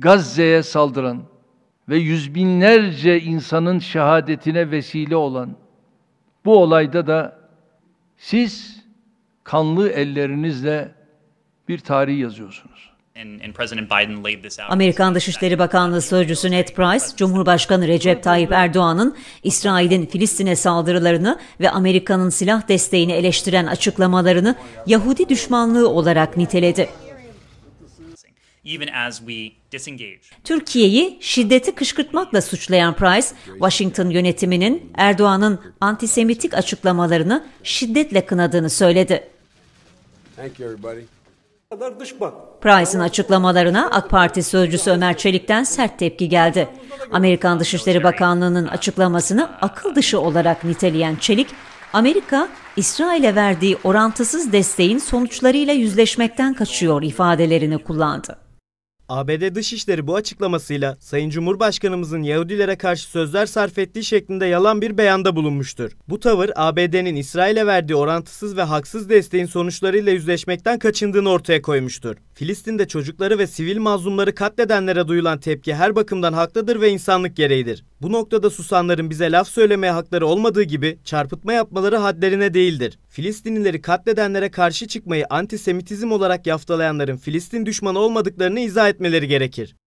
Gazze'ye saldıran ve yüz binlerce insanın şehadetine vesile olan bu olayda da siz kanlı ellerinizle bir tarih yazıyorsunuz. Amerikan Dışişleri Bakanlığı Sözcüsü Ned Price, Cumhurbaşkanı Recep Tayyip Erdoğan'ın İsrail'in Filistin'e saldırılarını ve Amerika'nın silah desteğini eleştiren açıklamalarını Yahudi düşmanlığı olarak niteledi even as we disengage. Türkiye'yi şiddeti kışkırtmakla suçlayan Price, Washington yönetiminin Erdoğan'ın antisemitik açıklamalarını şiddetle kınadığını söyledi. Thank you everybody. Price'ın açıklamalarına AK Parti sözcüsü Ömer Çelik'ten sert tepki geldi. Amerikan Dışişleri Bakanlığı'nın açıklamasını akıl dışı olarak niteleyen Çelik, Amerika, İsrail'e verdiği orantısız desteğin sonuçlarıyla yüzleşmekten kaçıyor ifadelerini kullandı. ABD Dışişleri bu açıklamasıyla Sayın Cumhurbaşkanımızın Yahudilere karşı sözler sarf ettiği şeklinde yalan bir beyanda bulunmuştur. Bu tavır ABD'nin İsrail'e verdiği orantısız ve haksız desteğin sonuçlarıyla yüzleşmekten kaçındığını ortaya koymuştur. Filistin'de çocukları ve sivil mazlumları katledenlere duyulan tepki her bakımdan haklıdır ve insanlık gereğidir. Bu noktada susanların bize laf söylemeye hakları olmadığı gibi çarpıtma yapmaları hadlerine değildir. Filistinlileri katledenlere karşı çıkmayı antisemitizm olarak yaftalayanların Filistin düşmanı olmadıklarını izah etmeleri gerekir.